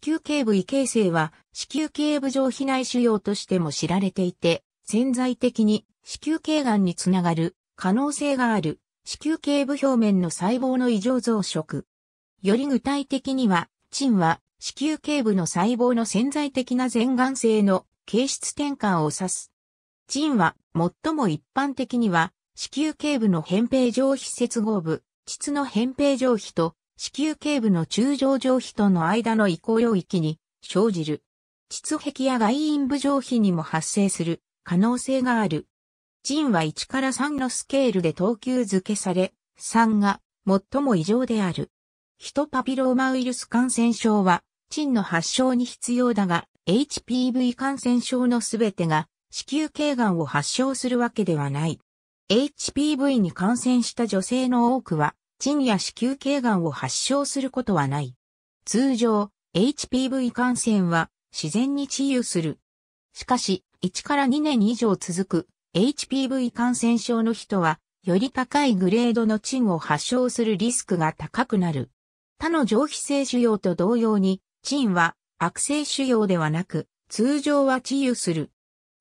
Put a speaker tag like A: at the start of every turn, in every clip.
A: 子宮頸部異形成は、子宮頸部上皮内腫瘍としても知られていて、潜在的に子宮頸がんにつながる可能性がある子宮頸部表面の細胞の異常増殖。より具体的には、チンは子宮頸部の細胞の潜在的な前眼性の形質転換を指す。チンは最も一般的には子宮頸部の扁平上皮接合部、膣の扁平上皮と子宮頸部の中上上皮との間の移行領域に生じる。膣壁や外陰部上皮にも発生する可能性がある。腎は1から3のスケールで等級付けされ、3が最も異常である。ヒトパピローマウイルス感染症は、腎の発症に必要だが、HPV 感染症のすべてが子宮頸がんを発症するわけではない。HPV に感染した女性の多くは、腎や子宮頸がんを発症することはない。通常、HPV 感染は自然に治癒する。しかし、1から2年以上続く HPV 感染症の人は、より高いグレードの腎を発症するリスクが高くなる。他の上皮性腫瘍と同様に、腎は悪性腫瘍ではなく、通常は治癒する。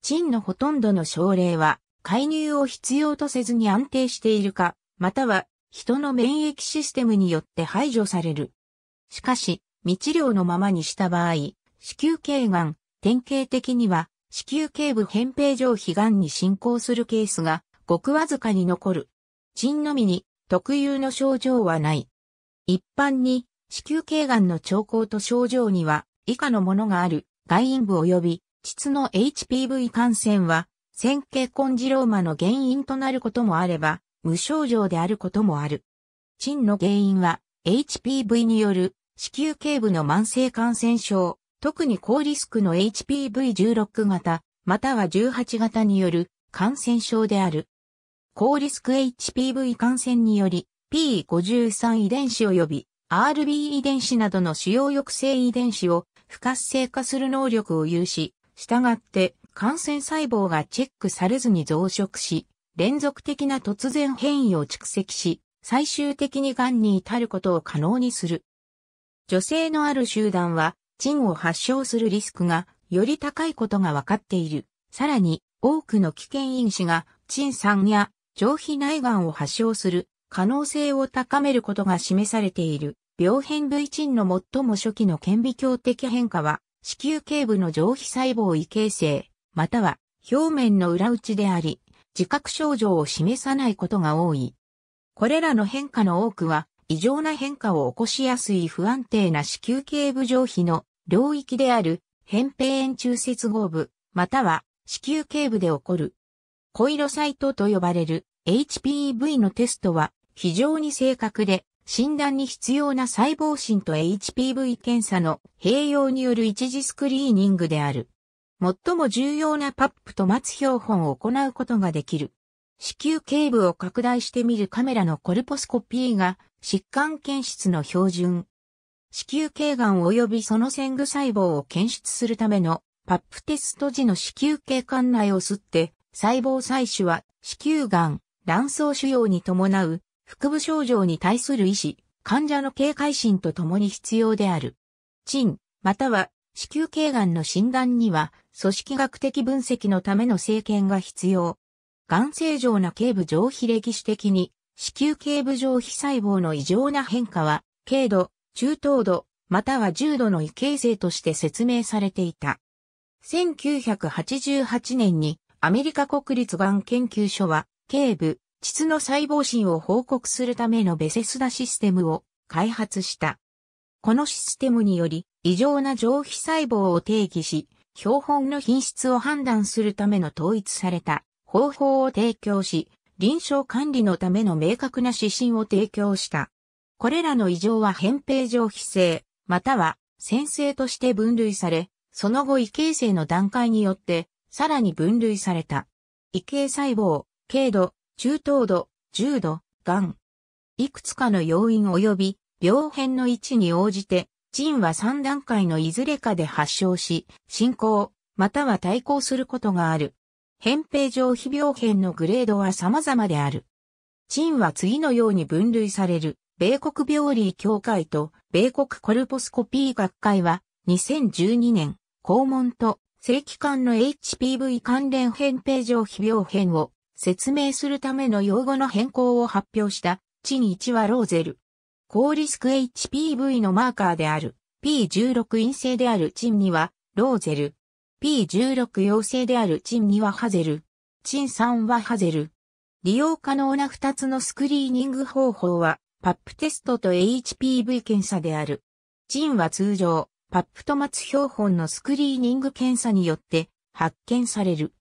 A: 腎のほとんどの症例は、介入を必要とせずに安定しているか、または人の免疫システムによって排除される。しかし、未治療のままにした場合、子宮頸がん、典型的には、子宮頸部扁平上皮がんに進行するケースが、ごくわずかに残る。腎のみに特有の症状はない。一般に、子宮頸がんの兆候と症状には、以下のものがある、外陰部及び、膣の HPV 感染は、線形コンジローマの原因となることもあれば、無症状であることもある。陳の原因は HPV による子宮頸部の慢性感染症、特に高リスクの HPV16 型、または18型による感染症である。高リスク HPV 感染により P53 遺伝子及び RB 遺伝子などの主要抑制遺伝子を不活性化する能力を有し、従って感染細胞がチェックされずに増殖し、連続的な突然変異を蓄積し、最終的に癌に至ることを可能にする。女性のある集団は、腎を発症するリスクがより高いことが分かっている。さらに、多くの危険因子が、腎酸や上皮内癌を発症する可能性を高めることが示されている。病変部位。腎の最も初期の顕微鏡的変化は、子宮頸部の上皮細胞異形成、または表面の裏打ちであり、自覚症状を示さないことが多い。これらの変化の多くは、異常な変化を起こしやすい不安定な子宮頸部上皮の領域である、扁平炎中接合部、または子宮頸部で起こる。コイロサイトと呼ばれる HPV のテストは非常に正確で、診断に必要な細胞診と HPV 検査の併用による一時スクリーニングである。最も重要なパップと待つ標本を行うことができる。子宮頸部を拡大してみるカメラのコルポスコピーが疾患検出の標準。子宮頸がん及びその先具細胞を検出するためのパップテスト時の子宮頸管内を吸って細胞採取は子宮がん、卵巣腫瘍に伴う腹部症状に対する医師、患者の警戒心とともに必要である。陳、または子宮頸がんの診断には組織学的分析のための政権が必要。癌正常な頸部上皮歴史的に、子宮頸部上皮細胞の異常な変化は、軽度、中等度、または重度の異形成として説明されていた。1988年にアメリカ国立がん研究所は、頸部、膣の細胞診を報告するためのベセスダシステムを開発した。このシステムにより、異常な上皮細胞を定義し、標本の品質を判断するための統一された方法を提供し、臨床管理のための明確な指針を提供した。これらの異常は扁平上皮性、または先生として分類され、その後異形成の段階によって、さらに分類された。異形細胞、軽度、中等度、重度、癌。いくつかの要因及び病変の位置に応じて腎は3段階のいずれかで発症し、進行、または対抗することがある。扁平上皮病変のグレードは様々である。腎は次のように分類される、米国病理協会と米国コルポスコピー学会は、2012年、肛門と正規管の HPV 関連扁平上皮病変を説明するための用語の変更を発表した、チ1はローゼル、高リスク HPV のマーカーである P16 陰性であるチン2はローゼル。P16 陽性であるチン2はハゼル。チン3はハゼル。利用可能な2つのスクリーニング方法は、パップテストと HPV 検査である。チンは通常、パップと末標本のスクリーニング検査によって発見される。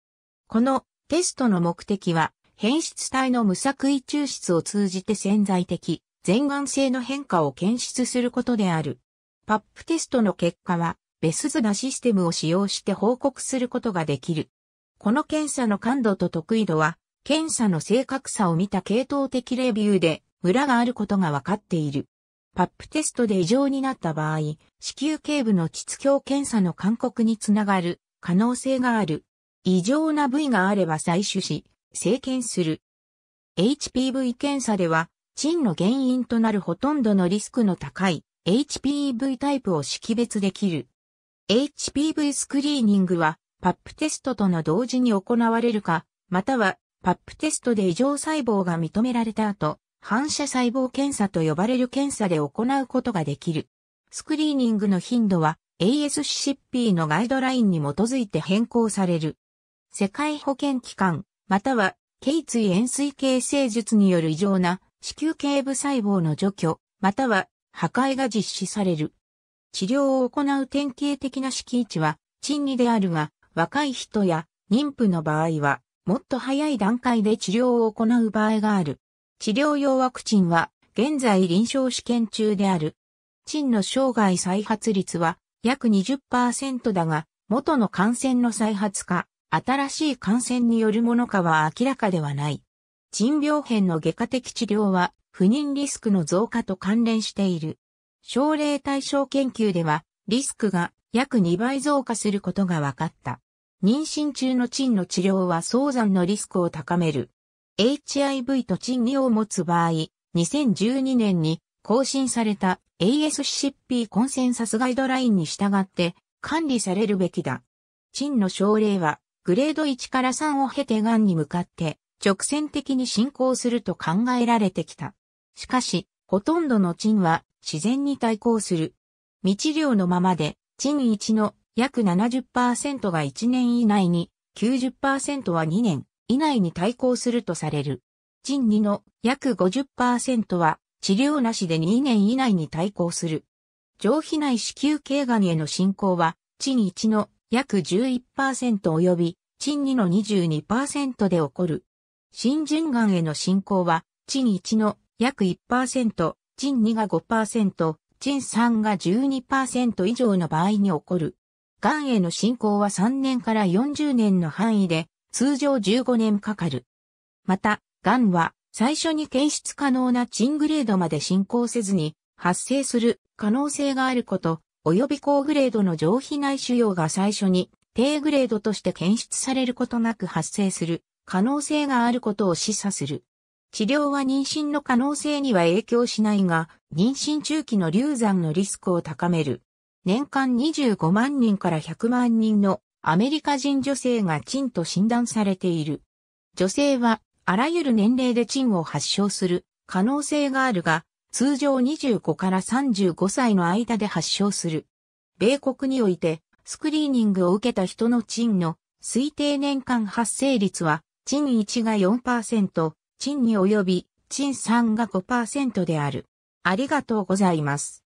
A: このテストの目的は、変質体の無作為抽出を通じて潜在的全眼性の変化を検出することである。パップテストの結果は、ベスズダシステムを使用して報告することができる。この検査の感度と得意度は、検査の正確さを見た系統的レビューで、ムラがあることが分かっている。パップテストで異常になった場合、子宮頸部の膣鏡検査の勧告につながる可能性がある。異常な部位があれば採取し、生検する。HPV 検査では、真の原因となるほとんどのリスクの高い HPV タイプを識別できる。HPV スクリーニングは、パップテストとの同時に行われるか、または、パップテストで異常細胞が認められた後、反射細胞検査と呼ばれる検査で行うことができる。スクリーニングの頻度は ASCP のガイドラインに基づいて変更される。世界保健機関、または、頸椎塩水形成術による異常な子宮頸部細胞の除去、または破壊が実施される。治療を行う典型的な敷地は、賃金であるが、若い人や妊婦の場合は、もっと早い段階で治療を行う場合がある。治療用ワクチンは、現在臨床試験中である。賃の生涯再発率は約20%だが、元の感染の再発か、新しい感染によるものかは明らかではない。腎病変の外科的治療は不妊リスクの増加と関連している。症例対象研究ではリスクが約2倍増加することが分かった。妊娠中の腎の治療は早産のリスクを高める。HIV と腎2を持つ場合、2012年に更新された ASCP コンセンサスガイドラインに従って管理されるべきだ。腎の症例はグレード1から3を経て癌に向かって直線的に進行すると考えられてきた。しかし、ほとんどの賃は自然に対抗する。未治療のままで、賃1の約70%が1年以内に、90%は2年以内に対抗するとされる。賃2の約50%は治療なしで2年以内に対抗する。上皮内子宮頸がんへの進行は、賃1の約11%及び、賃2の22%で起こる。新人癌への進行は、ン1の約1%、ン2が5%、ン3が12%以上の場合に起こる。癌への進行は3年から40年の範囲で、通常15年かかる。また、癌は最初に検出可能なチングレードまで進行せずに、発生する可能性があること、及び高グレードの上皮内腫瘍が最初に低グレードとして検出されることなく発生する可能性があることを示唆する。治療は妊娠の可能性には影響しないが、妊娠中期の流産のリスクを高める。年間25万人から100万人のアメリカ人女性がチンと診断されている。女性はあらゆる年齢でチンを発症する可能性があるが、通常25から35歳の間で発症する。米国においてスクリーニングを受けた人のチンの推定年間発生率は賃1が4%、賃2及び賃3が5%である。ありがとうございます。